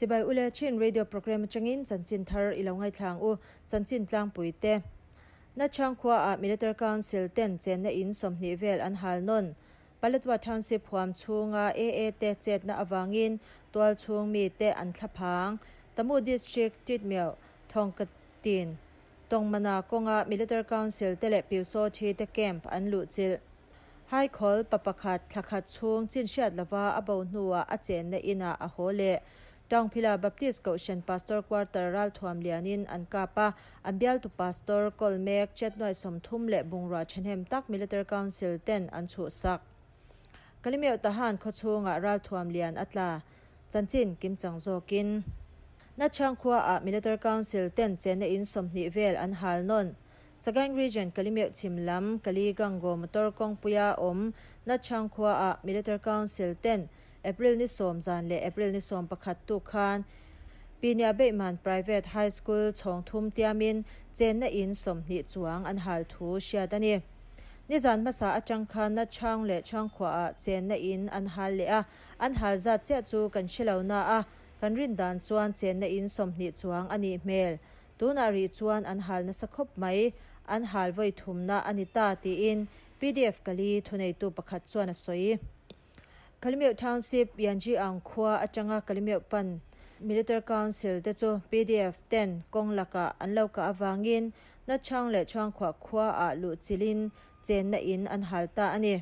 chibai ule chin radio program changin chanchin thar ilo ngai thlang u chanchin tlang puite na changkhwa a military council ten chen na in somni vel an hal non palatwa township huam chunga aa te chet na awangin twal chung mi te an thlaphang tamu district titmel thongkat tin tongmana konga military council tele piuso thi te camp an lu chil hai khol papakhat thlakhat chung chin shat lawa abo nuwa a chen na ina a hole จองพิลาบัพติสกอเชนพาสตอร์ควอเตอร์รัลทวมเลียนินอันกาปาอันเบลตุพาสตอร์กอลเมกเชตดนยสมทุมเลบุงราชเฮมตักมิลเตอร์กาวน์ซิลเตนอันชูสักกลิเมียวตหานขชูงะรัลทวมเลียนอัตลาจันจินกิมจังโซกินนัดช่างควาอะมิลเตอร์กาวน์ซิลเตนเจนในอินสมนิเวลอันฮาลนนสกังรีเจนกลิเมียวชิมลัำกลีกังโกมตอร์กงปุยาอมนัดช่างควาอะมิลเตอร์กาวน์ซิลเตน April ni som zan le April ni som pakhat tu khan Pinya Private High School chong thum tiamin chenna in som ni chuang an hal thu shiadani ni zan ma sa achang khan na chang le chang khwa a chenna in anhal le a an hal za che kan shilo na a kan rin dan chuan chenna in som ni chuang ani mel tuna ri chuan an na sakhop mai an hal voi thum na ani ta in pdf kali thunei tu pakhat chuan a soi คลิมิโอทาวน์ซิปยันจีอังควาอาจังอาคลิมิโอป Military Council เดจู PDF 10กงลักะอันเลวกะอวางิน n ัดช่างและช่างขวาควาอาลุจิลินเจ n นนอนหาลตาอนนี้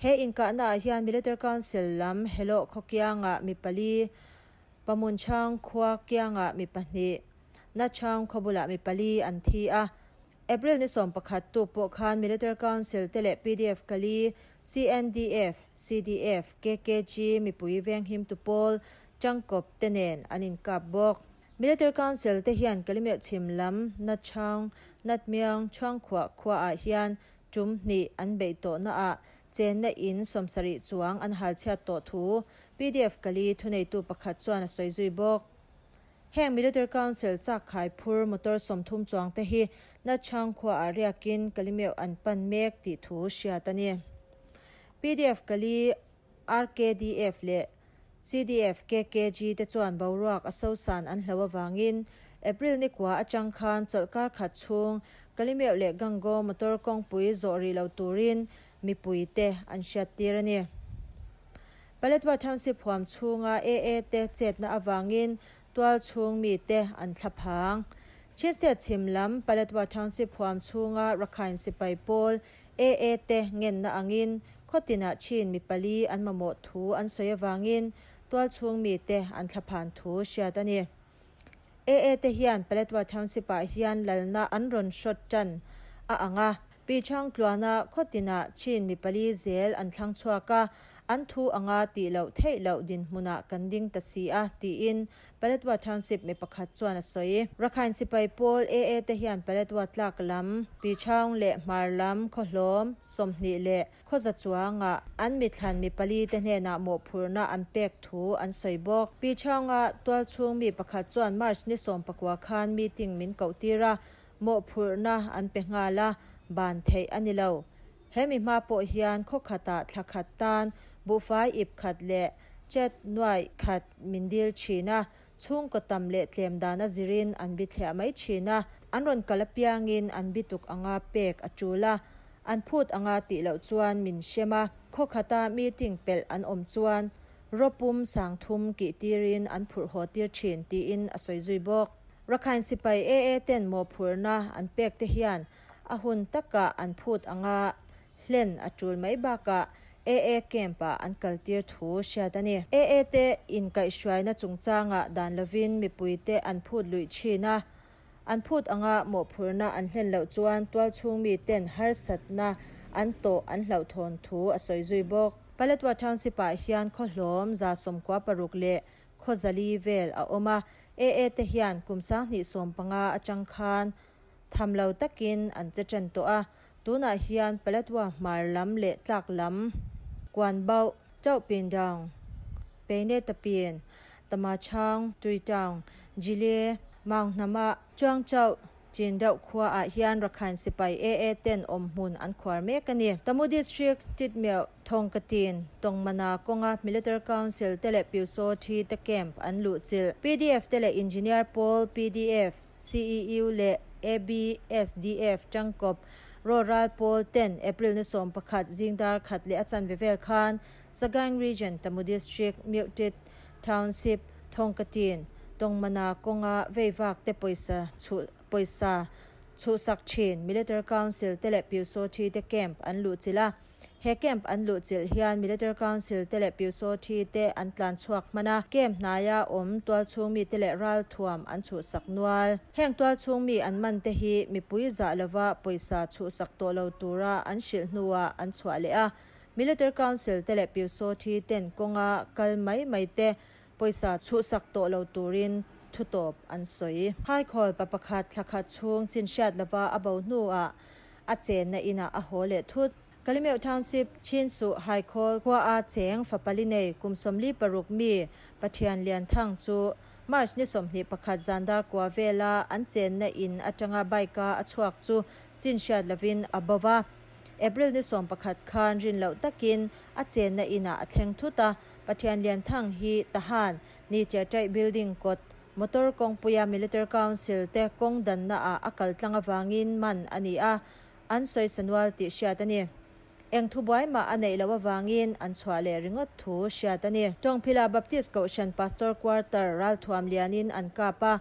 เอินกนอาย Military Council ลำเฮลลคกยางะมิปลีปมุนช่างควาคข Military Council PDF CNDF CDF KKG mi pui v ว n g him topol changkop tenen anin kabok Military Council te hian kalime chimlam na chang natmiang c h a n g k ว w a khwa a hian tumni anbeito na c น e n n น in somsari chuang an h a l c h a t to t u PDF kali t h u n ตู tu pakhachuan soijui bok h military council จา a k าย a i p u r motor s o m t u m changte hi na changkhwa aryakin kalime anpan mek ti thu s h ะ a น a n i pdf kali rkdf le cdf kkg te chuan boruak a so san an hlo awangin april ni kwa achang khan cholkar kha chung kalimeu le gango motor kongpui zori lo turin mipui te an hriat tir ani paletwa township huam chunga aa te chetna awangin twal chung mi te an thlaphang chese chimlam paletwa township huam chunga rakhain sipai pol aa te ngen na angin ขตินาชินมีปลีอันมามดถูอันสวยวางินตัวช่วงมีเตอันทพานถูเชียดนี่เอเอเตฮิันเปรตว่าทาวสิปะฮียนนลลนาอันรุนชดจันอ่างะปีช่างกลัวนาขตินาชินมีปลีเซลอันทั้งชัวกะอันทูอ่างาตีเหล่าเทเหล่าดินมุนักกันดิ้งตัศีอาตีอินเปรตวัดทาวน์ซิปไม่ประคัดชวนสวยรักขานสิไปโพลเอเอเตหียนเปรตวัดลากลำปีช่องเละมาลำโคลอมสมนิเละโคจัจวงอ่ะอันมิถันมีปลีเตเนนาโมพูรณะอันเปกทูอันสวยบอกปีช่องอะตัวช่วงมีประคัดชวนมาร์ชนิสมปกวาคันมีติ่งมินเกาตีระโมพูรณะอันเปงาละบานเทอันนิเลวเฮมิมาโปเฮียนโคขตาทักขัดตาน bufai ip khat le chet noi khat mindil china chung ko tam le tlem dana zirin an bi thya mai china an ron kalapiang in an bi tuk anga pek achula an phut anga ti lo chuan min shema kho khata meeting pel an om chuan ropum sang thum ki tirin an phur ho tir chin ti in e e ten mo an pek te ahun taka an anga hlen achul mai ba aa kempa ankal tir thu sha da ni aa te in kai shwai na chung cha nga dan lovin mi pui te an phut lui chi na an phut anga mo phur na an hlen lo chuan twal chung mi ten har sat na an to an hlau thon thu a soi zui bok palatwa town si pa hian kho hlom za som kwa paruk le kho zali vel a oma aa te hian kum sa ni som panga achang khan tham lo takin an che chan to a tuna hian palatwa marlam le taklam กวนเบาเจ้าเป็นดองเปเนตะเปียนตมาช่างตุยจองจิเลมองนามะจ้วงเจ้าจีนเดาขัวอาเฮียนระคันสิไปเอเอเต็นอมหุนอันขวาเมกันเนี่ยตมุดิสเรียกจิตเมียวทองกตีนตรงมนากงะ Military Council เตเลปิวโซทีตะแคมป์อันลุจิล PDF เตเล Engineer Paul PDF CEU และ ABSDF จังกบ ro rapol 10 april ne som phakhat jingdar khat le achan vevel khan sagang region tamu district muted township thongkatin tongmana konga vevak te poisa chu poisa chu sakchin military council tele piso chi te camp anlu chila he camp an lu chil hian military council tele piuso thi te an tlan chuak mana camp naya om twal chung mi tele ral thuam an chu sak nual heng twal chung mi an man te hi mi pui za lawa poisa chu sak to lo tura an shil hnuwa an chwa le a military council tele piuso thi ten konga kal mai mai te poisa chu sak to lo turin ทุตบอันสวยให้คอยปะปะคัดลักขัดช่วงจินชาดละว่าอเบาหนูอะอาเจนในอินาอโหเลทุดกลิเมวทาวน์ชิปชินสุไฮคอลกัวอาเจงฟปาลิเนกุมสมลีปรุกมีปะเทียนเลียนทังจูมาร์ชนิสมนิประคดจันดาร์กัวเวลาอันเจนในอินอัจงาใบกาอัชวักจูจินชาดลวินอับบวาเอเบรลนิสมประคดคานรินเหล่าตะกินอัจเจนในอินาอัทงทุตาปะเทียนเลียนทังฮีทหารนี่จะใจบิลดิ้งกดม o t o r kong มิ y a military council te k o n น d าอ na a akal t าง n g a wangin นี n อ n i a อ n s o ว s a นว a l ti siya t a n เองทุบไว้มาอันไหนละวาวเงินอันสวาเลริงอทูเชียตันีจงพิลาบัพติสกัชฉันพาสตอร์ควอเตอร์รัลทวามเลียนินอันกาปา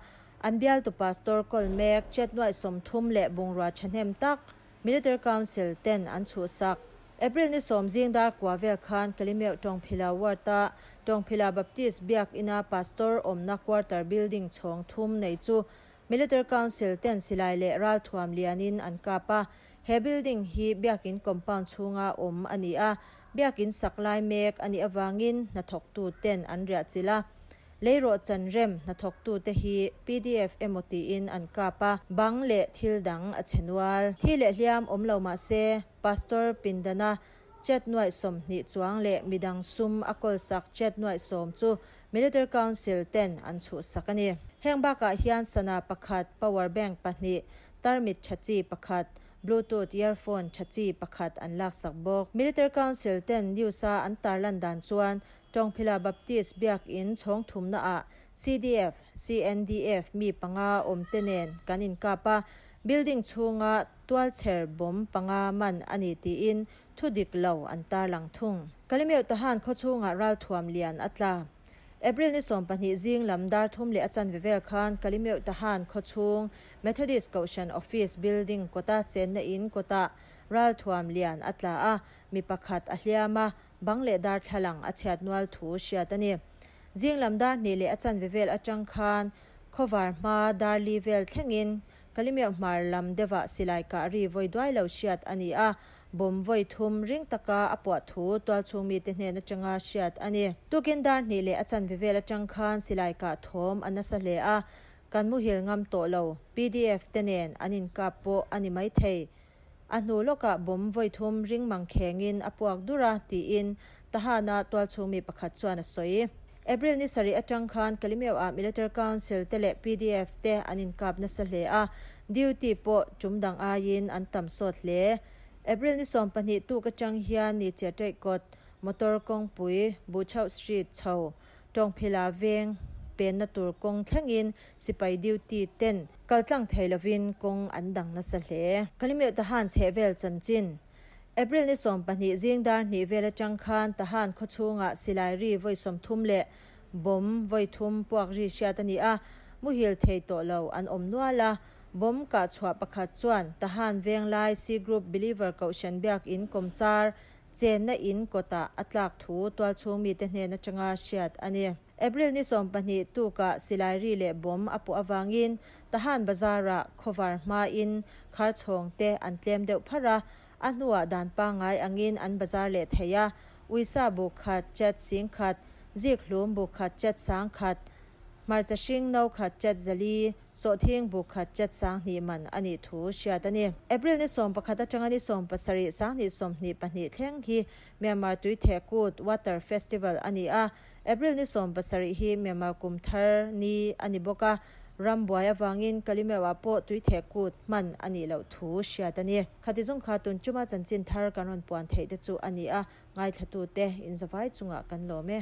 อันเบียลตุพาสตอร์คอลเมกเช็ดหน่วยสมทุมและบงราชันเฮมตักมิล l เตอร์ค o u ซิลเทนอันสูสักเอปริลนี้สมจิงดาร์กว่าเวลคันคลิเมวตงพิลาวอร์ตาตงพิลาบัพติสเบียกอินาพาสตอร์อมนักวอเตอร์บิลดิ่งชงทุมในจู Military Council ทนสิลเลรัลทวามเลียนินอันกาปา he building hi biakin compound chunga om ania biakin saklai mek ani awangin na thok tu ten an ria chila leiro chan rem na thok tu te hi pdf mot in i an kapa bang le thil dang a chenwal thi le hliam om lo ma se pastor pindana chet noi som ni chuang le midang sum akol sak chet noi som chu military council ten an chu sakani hengba ka hian sana pakhat power bank pa ni tarmit chachi pakhat Bluetooth earphone chachi pakhat an lak sak bawk Military Council ten Newsa an tar lan dan chuan tongphila baptist biak in chhong thumna a CDF CNDF mi panga omte nen kan in kapa building chhunga twal cher bom panga man ani ti in thudik lo an tar lang thung kalimeu tahan kho chunga ral thuam lian atla April ni som pani zing lamdar thum le achan vevel khan kalimeu ta han kho chung Methodist Caution Office building kota chen na in kota ral thuam lian atla a mi pakhat a hliama bang le dar thalang achhat nual thu shiatani zing lamdar ni le achan vevel achang khan khowar ma darli vel thengin kalimeu mar lam dewa ka ri voidwai lo shiat a บมไว้ทุ่มริงตะกาอปวัตทุตัวชูมีเทเนนจังอาชีตอันนี้ตุกินดาร์นี่เลยอาจารย์วิเวลจังขันสิไลกัาทอมอันนัสเลอาการมุ่งเหงาตัวเรา PDF เทเนนอันนี้กับโปอันนี้ไม่ไทยอันนู้นก็บมไว้ทุ่มริงมังแข็งอินอปวัตดุระตีอินทหารนาตัวชูมีประคัตส่วนสวยเอบริลนีิสรีอาจังขันคลิมว่ามิเลเตอร์คอนซิลเตเล PDF เทอันนี้กับนัสเลอาดิวตีปจุ่มดังอายินอันต่ำสุดเลย April ni som pani tu ka chang hia ni che te kot motor kong pui bu chau street chho tong phila veng pen na tur kong thleng in sipai duty ten kal tlang thailovin kong an dang na sa hle kalime ta han che vel chan chin April ni som pani jing dar ni vela chang khan ta han kho chunga silai ri voi som thum le bom voi thum puak ri sha ta ni a mu hil thei to lo an om nuala บมกะฉวปะขัดจวนตะหานเวียงลายซีกรุ๊ปบิลีเวอร์กอชันบักอินคอมจาร์เจนนะอินกอตาอตลากถูตวาชูมีเตเนนะจงาชิยัดอะเนเอปริลนิซอมปะนิตูกะสิลายรีเลบมอปูอวางินตหานบะาระคอวาร์มาอินคาร์ชงเตอันเตมเดอพระอะนัวดานปางายอังินอันบารเลเทยอุยซาบุคัดจดสิงคัดี marcha shing no kha chat zali so thing bu kha chat sa ni man ani thu sha da ni april ni som pa kha ta changani som pa sari sa ni som ni pa ni thleng hi myanmar tui the kut water festival ani a april ni som pa sari hi myanmar kum thar ni ani boka ram boy avangin kalimewa po tui the kut man ani lo thu sha da ni khati jung kha tun chuma chan chin thar kanon puan the de chu ani a ngai thatu te in zawai chunga kan lo me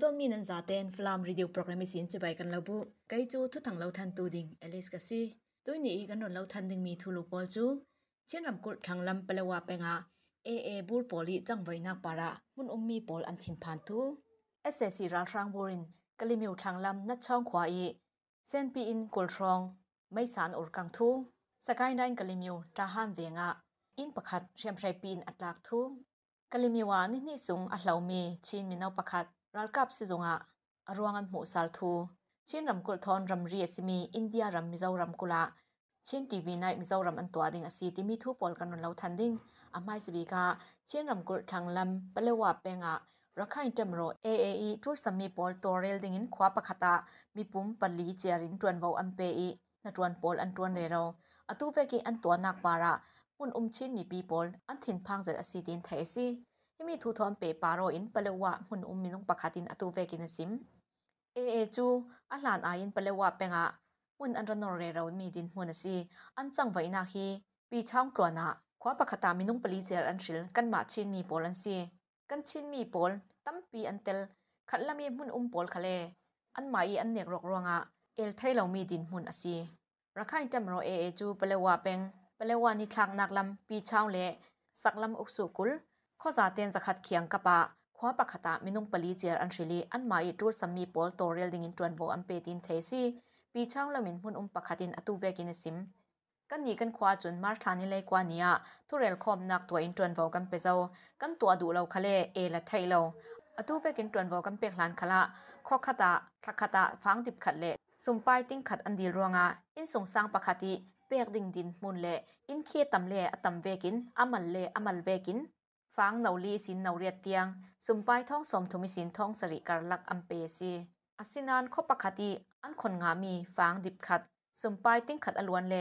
ูต้นมีนันซาเตนฟลามรีดิวโปรแกรมสินจะไปกันแล้วบุไกจูทุกทางเราทันตูดิงเอลิสกัสซีตัวนี้กันหนุนเราทันดึงมีทุลูบอลจูเชื่นรำกุดขังลำเปลววาเปงาเอเอบูลปอลีจังไว้นักปาระมุนอุ้มมีปอลอันถิ่นผ่านทูเอสเซซีราทรังบูรินกลิมิวทางลำนัดช่องขวายเซนปีอินกุลทรองไม่สารอุรกังทูสกายได้นกลิมิวตาฮันเวงาอินประคัดเชื่อมายปีนอัตลักทูกลิมิวานี่นี่สูงอัลเลเมชินมินเอประคัดรัลกับสิซงะรวงอันหมูสัลทูชินรำกุลทอนรำเรียสมีอินเดียรำมิเจ้ารำกุละชินทีวีไนมิเจ้ารำอันตัวดิ่งอสีที่มีทุปอลกันนนเลาทันดิ่งอาไม่สบีกาชินรำกุลทางลำเปเลวาเปงะรักอินจำโรเอเออทุสมีปอลตัวเรลดิ่งินขวาปะคตามีปุ่มปัลลีเจรินตวนเบาอันเปอีนัดวนปอลอันตวนเรโราอตูเวกิอันตัวนักบาระมุนอุมชินมีปีปอลอันถิ่นพังเสร็จอสีดินเทซีให้มีทุูทอนเปปาโรอินเปลวะหุ่นอุ้มมินุงปะคาตินอตูเวกินซิมเอเอจูอัลลานอายินเปลว่าเปงะมุ่นอันรนอร์เรามีดินมุนัสีอันจังไว้นาฮีปีช่องกลัวนะคว้าปะคาตามินุงปลีเจรอันชิลกันมาชินมีปอลันซี กันชินมีปอลตั้มปีอันเตลขัดละมีมุนอุ้มปอลคาเลอันหมายอันเนียกรกรวงะเอลเทยเรามีดินมุนสีราคาอินจำมโรเอเอจูเปลวะเปงเปลวานิทางนักลำปีช่องเล สักลำอุกสุกุลข้อจาเตียนสะขัดเคียงกับปะขวาปักขตามินุงปลีเจียอันชิลีอันมาอดรูดสมีปอลัตเรียลดิงินจวนโวอันเปตินเทซีปีช่างละมินพุนอุมปักขตินอตูเวกินซิมกันนี้กันควาจนมาร์ทานิเลกวานียทุเรลคอมนักตัวอินจวนโวกันเปเจ้ากันตัวดูเราคาเลเอละไทยเราอตูเวกินจวนโวกันเปกลานคละข้อขตาทักขตาฟังดิบขัดเละสุ่มป้ายติ้งขัดอันดีรวงอ่ะอินสงสร้างปักขติเปกดิ่งดินมุนเละอินเคียตำเละตำเวกินอมันเละอมันเวกินฟังเนาลีสินเนาเรียเตียงสุ่มไปท้องสมทมิสินท้องสริการลักอัมเปซีอาศินานคบปะคติอันคนงามีฟังดิบขัดสุ่มไปติ้งขัดอลวนเล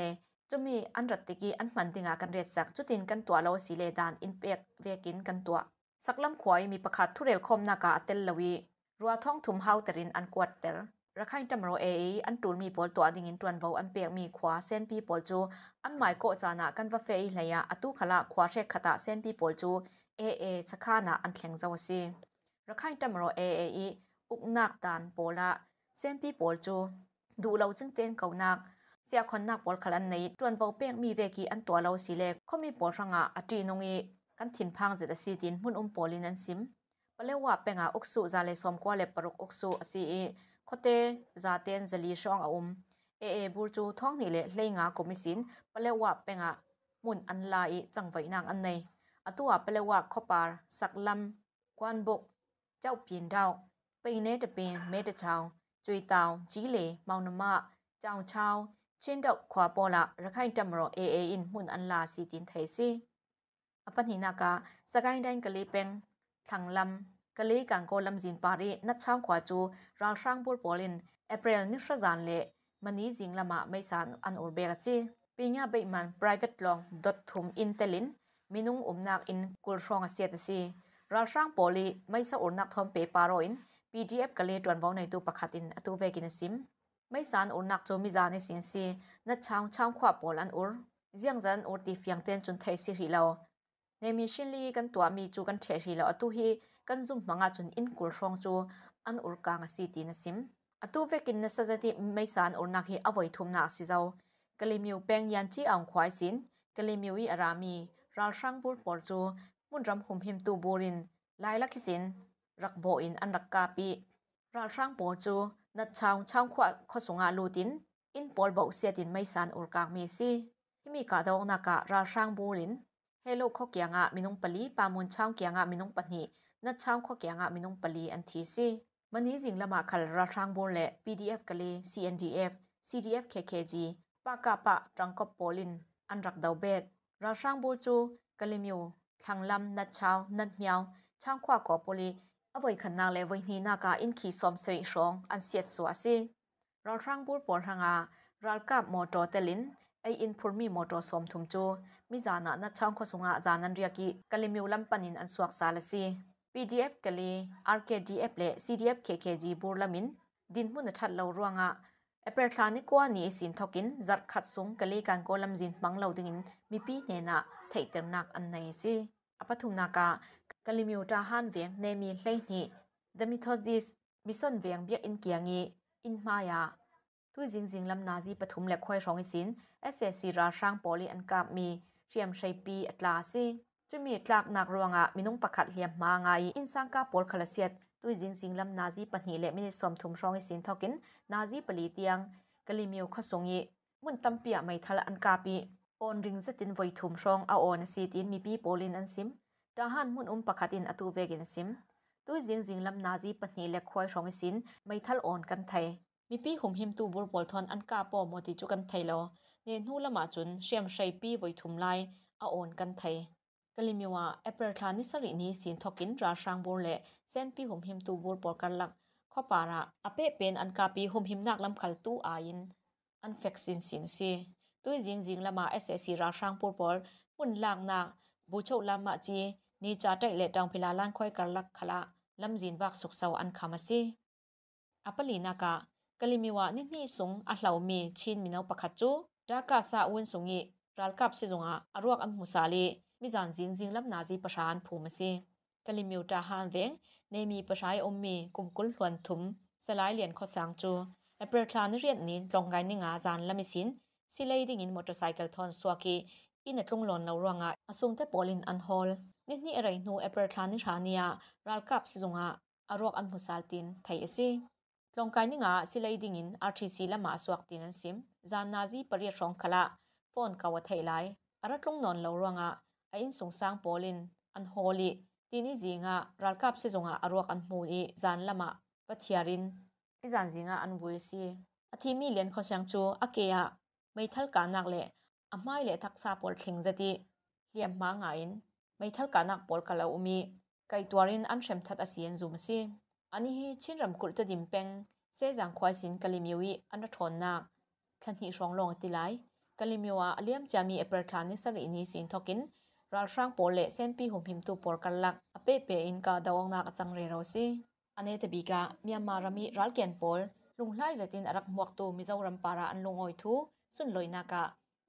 จะมีอันรัตติกีอันมันติงากันเรียสักจุดินกันตัวเราสีเลดานอินเปกเวกินกันตัวสักลำขวายมีประคัดทุเรลคมนากาเตลลวีรัวท้องถุมเฮาตรินอันกวดเตลระคังจำโรเออันตูนมีปอลตัวดิ่งินตวนเวาอันเปียกมีขวาเส้นปีปอลจูอันหมายโกจานากันว่าเฟยเลยะอตุขละขวาเชกขตาเส้นปีปอลจู AA ชะข้านาอันแข็งเจ้าสิรกใครงตมรอ AA อีอุกนักดานโปละเส้นพี่โปลจูดูเราจึงเต้นเก่านักเสียคนนักบอลขลันในจวนเบาเปียงมีเวกีอันตัวเราสีเล็กเขามีปอสรังอาอจีนงอีกันถิ่นพังเจตสีดินมุนอุมปอลินันซิมปเลว่าเป็นอาอุกสุจาเลสอมกว่าเลปรุกอุกสุสีเอเตจาเต้นจลีช่องอาอมเอเอบูจูท้องนี่เลเลยงากมิสินปเลว่าเป็นอามุนอันลายจังไวนางอันในအတူအပလဝခောပါစက်လမ်ကွမ်ဘုတ်ကြောက်ပြင်းတော့ပိန်နဲ့တပင်မဲတချောင်းကျွေတောင်ကြီးလေမောင်နှမကြောင်ချောင်းချင်းတော့ခွာပေါ်လာရခိုင်တမရော AA in မွန်းအန်လာစီတင်ထိုင်စီအပနိနာကစကိုင်းတိုင်းကလေးပင်ထန်လမ်ကလေးကန်ကိုလမ်ဇင်ပါရီနတ်ချောင်းခွာကျူရာရှန်ပူပေါ်လင်ဧပြီလနိရှဇန်လေမနီဇင်လမမိဆန်အန်အိုဘေကစီပညာဘိမန် privatelong.thumin telin มินุงอุมนักอินกุลทรองเซียตสีรัชร่างปอลีไม่สอุนนักทอมเปปาร้อยน PDF กะเลตรวนวองในตัวประคตินตัวเวกินซิมไม่สานอุนนักโจมิจานิสินสีนัดช่างช่างขวบปอลันอุลเซียงจันอุติฟียงเตนจนเทสิฮิลาในมิชลีกันตัวมีจูกันเทสิิลาตัวฮีกันจุ่มมังอาจนอินกุลทรองจูอันอุลกางซีตินซิมตัวเวกินนัสเซติไม่สานอุนนักฮีอวัยทุมนักซิเจ้ากเลมิวเปงยันจีอังควายสินกเลมิวอีอารามีราชังบูตรปอจูมุ่งรำหุมหิมตูบูรินลายลักขิสินรักโบอินอันรักกาปีราชังปอจูนัดชาวช่างขวักขสงอาลูดินอินปอลบอกเสียดินไม่สันอุลกางเมซี่ที่มีกาดองนากะราชังบูรินเฮ้โลข้อเกียงะมินงปลีปามุนช่างเกียงะมินงปนีนัดช่างข้อเกียงะมินงปลีอันทีซีมันนี้สิ่งละมาขลราชังบูและเอฟกะเออ็นดีีเฟซดีเอฟเคเคจีปากกาปะจังกบโปลินอันรักดาวเบ็ရာရှန်ဘိုချူကလီမျိုးထန်လမ်နတ်ချောင်းနတ်မြောင်ချန်ခွာကောပိုလီအဝိုင်ခနာလေဝိနီနာကာအင်ခီစုံစရိရှောင်းအန်စီယတ်ဆွာစီရာရှန်ဘူပေါ်ဟငါရာလ်ကပ်မော်တော်တလင်အိအင်ဖူမီမော်တော်စုံထုံချူမိဇာနာနတ်ချောင်းခဆုငါဇာနန်ရီယကီကလီမျိုးလမ်ပနင်အန်ဆွာခဆာလစီ PDF ကလေး RKDF လေ CDF KKG ဘူလမင်ဒင်မှုနထတ်လောရဝငါเปิดทางในกว่านี้สินทกินจัดขัดสงกะเลกันกลมสินมังเหล่าดึงินมีปีเนนะเทิดหนักอันไหนสิอปทุมนากากะลิมิวจาฮันเวียงเนมีเลนิเดมิทอดิสมิสนเวียงเบียอินเกียงีอินมายาตุยจิงจิงลำนาซีปทุมเล็กควายสองสินเอสเอซีราช่างปอลีอันกามีเชียมชัปีอัตลาซีจะมีตลากนักรวงอะมีนุงประคัดเหลี่ยมมาไงอินสังกาปอลคลาเซตตุยจิงจิงลำนาซีปัญหาเละมินิสมทุมรองอิสินทอกินนาซีปลีเตียงกลิมิวขสงยีมุนตัมเปียไม่ทละอันกาปีออนริงสตินไวทุมรองเอาออนซีตินมีปีโปลินอันซิมทหารมุนอุมปะขัดินอตูเวกินซิมตุยจิงจิงลำนาซีปัญหาเละควายรองอิสินไม่ทละออนกันไทยมีปีหุมหิมตูบุรบอลทอนอันกาปอมอติจุกันไทยลอเนนหูละมาจุนเชียมชัยปีไวทุมไลเอาออนกันไทยกลิมีว่าแอปเปิลทานิสเรนี้สินทอกินราชรางบุญเลเซนพีหุมหิมตูบุญปอกันลักข้อปาระอเปเป็นอันกาปีหุมหิมนักลำขัดตู้อายินอันเฟกซินสินซีตัวจริงจริงละมาเอสเอซีราชรางปูปอลมุ่นหลางนักบูโชลามาจีนี่จะไดเล็ดดองพิลาล้านค่อยกันลักขละลำจินวักสุกเสาอันคามาซีอปลีนากะกลิมีว่านี่นี่สงอัลเลมีชินมีนเอาปะขัดจูดากาซาอุนสงีรัลกับเซจงอ่ะอรวกอันมุซาลีมิจานจิงจิงลับนาจีประชานผูมิสิกลิมิวจาฮานเวงเนมีประชายอมมีกุมกุลหลวนถุมสลายเหรียญขอสังจูและเปิดลานเรียนนี้ตรงไกนิงาจานละมิสินสิเลยดิ้งินมอเตอร์ไซค์ทอนสวากีอินทุงหลอนเราร่วงอ่ะอสุงแต่ปอลินอันฮอลนี่นี่อะไรนูเอเปิคลานนิชานียรัลกับสิจงอ่ะอารวกอันมุสาลตินไทยสิลงกายน่งาสิเลยดิ้งินอาร์ทีซีละมาสวกตินันซิมจานนาซีปริยชองคละฟอนกาวเทยไลอารัตลงนอนเราร่วงอ่ะไอ้สงสังปอลิน อันฮอลลี่ที่นี่จีงารักคบเสียงาอรวกอันมูลีจานละมาปัทยารินไอ้จานจีงาอันวุ้ยซีอาทิมีเลียนข้อเชียงจูอาเกียไม่ทัลการนักเละอาไม่เละทักซาปอลเคิงจะดีเลียมมางไงไม่ทัลการนักปอลกะเลอุมีไกตัวรินอันเชมทัดอาเซียนซูมซีอันนี้ชินรำคุลตัดดิมเป็งเสียงควายสินกะลิมิวีอันทอนนักขันหิร้องรองตีไลกะลิมิวาเลียมจะมีเอเปอร์ทานในสรีนี้สินทอกินรัลชรางโปเลเส้นปีหุ่มพิมตูปอร์กันลักอเปเปอินกาดาวงนากจังเรเราสิอันเนตบีกาเมียมารามีรัลเกียนโปลลุงไล่จะตินรักหมวกตูมิเซ้รัมปาราอันลุงอยทูสุนลอยนากะ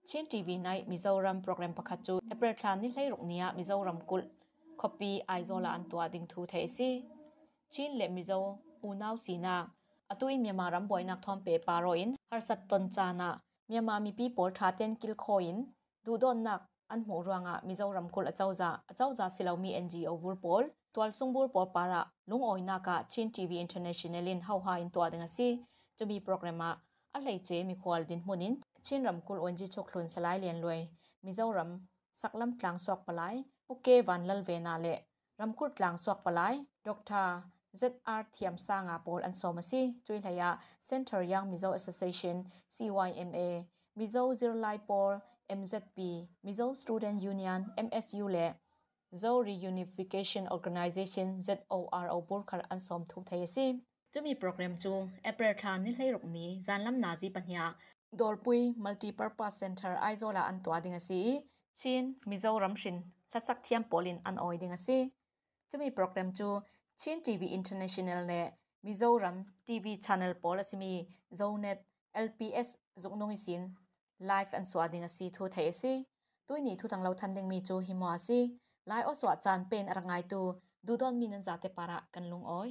เช่นทีวีในมิเซ้รัมโปรแกรมประคัจูเอเปรคลานนี่ไล่รกเนียมิเซ้รัมกุลคอปีไอโซลาอันตัวดิงทูเทสิชินเลมิเซ้อูนาวสีนาอตุยเมียมารัมบอยนักทอมเปปาโรอินฮาร์สตันจานาเมียมามีปีโปลทาเตนกิลโคอินดูดอนนัก an hmu ruanga mizoram kul achauza achauza silomi ngo burpol twal sungbur por para lung oina ka chin tv international in how ha in to adanga si to mi programa a lei che mi khwal din hunin chin ram kul onji chokhlun salai len loi mizoram saklam tlang sok palai uke van lal ve na le ram kul tlang sok palai dr ZR Thiam Sanga Pol an Somasi Chui Laya Center Young Mizo Association CYMA Mizo Zirlai Pol MZP Mizo Student Union MSU လေ Zo Reunification Organization ZORO บုรရအန်ဆောင်ထทတ်သေးစจะมีโปรแกรมจูเอเปรทานนิเให้รกนี้จานลำนาจีปัญญาดอลปุยมัลติเพอร์พัสเซ็นเตอร์ไอโซลาอันตัวดิงสีชินมิโซรัมชินและสักเทียมโปลินอันออยดิงสีจะมีโปรแกรมจูชินทีวีอินเตอร์เนชั่นแนลเล่มิโซรัมทีวีชานเนลโปลสิมีโซเน็ต LPS จุกนงิสิน life and swa ding asi thu thei si tui ni thu tang lo than ding mi chu hi mo si lai o swa chan pen arangai tu du don min an za te para kan lung oi